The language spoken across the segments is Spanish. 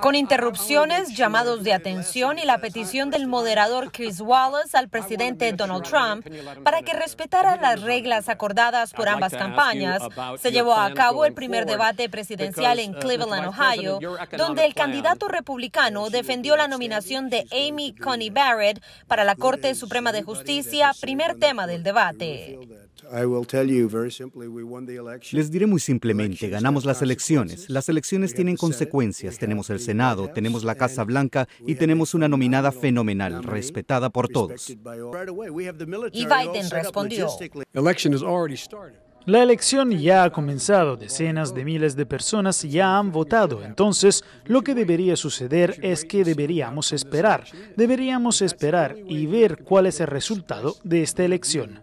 Con interrupciones, llamados de atención y la petición del moderador Chris Wallace al presidente Donald Trump para que respetara las reglas acordadas por ambas campañas, se llevó a cabo el primer debate presidencial en uh, Cleveland, Ohio, donde el candidato republicano defendió la nominación de Amy Coney Barrett para la Corte Suprema de Justicia, primer tema del debate. Les diré muy simplemente, ganamos las elecciones. Las elecciones tienen consecuencias. Tenemos el Senado, tenemos la Casa Blanca y tenemos una nominada fenomenal, respetada por todos. Y Biden respondió. La elección ya ha comenzado, decenas de miles de personas ya han votado, entonces lo que debería suceder es que deberíamos esperar, deberíamos esperar y ver cuál es el resultado de esta elección.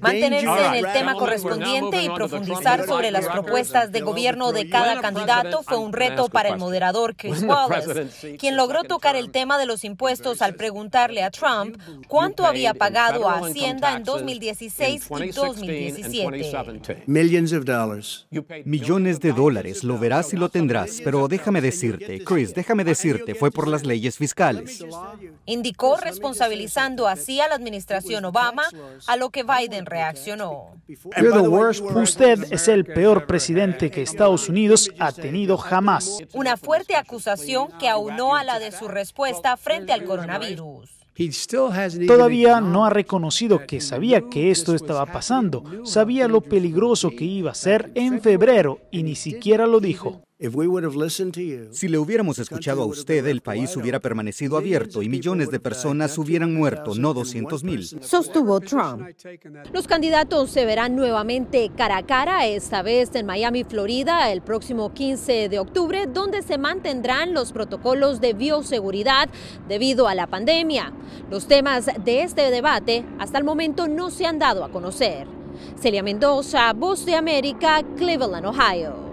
Mantenerse en el tema correspondiente y profundizar sobre las propuestas de gobierno de cada candidato fue un reto para el moderador Chris Wallace, quien logró tocar el tema de los impuestos al preguntarle a Trump cuánto había pagado a Hacienda en 2016 y 2017. Millones de dólares, lo verás y lo tendrás, pero déjame decirte, Chris, déjame decirte, fue por las leyes fiscales. Indicó responsabilizando así a la administración Obama a lo que Biden reaccionó. Usted es el peor presidente que Estados Unidos ha tenido jamás. Una fuerte acusación que aunó a la de su respuesta frente al coronavirus. Todavía no ha reconocido que sabía que esto estaba pasando, sabía lo peligroso que iba a ser en febrero y ni siquiera lo dijo. Si le hubiéramos escuchado a usted, el país hubiera permanecido abierto y millones de personas hubieran muerto, no 200 mil. Sostuvo Trump. Los candidatos se verán nuevamente cara a cara, esta vez en Miami, Florida, el próximo 15 de octubre, donde se mantendrán los protocolos de bioseguridad debido a la pandemia. Los temas de este debate hasta el momento no se han dado a conocer. Celia Mendoza, Voz de América, Cleveland, Ohio.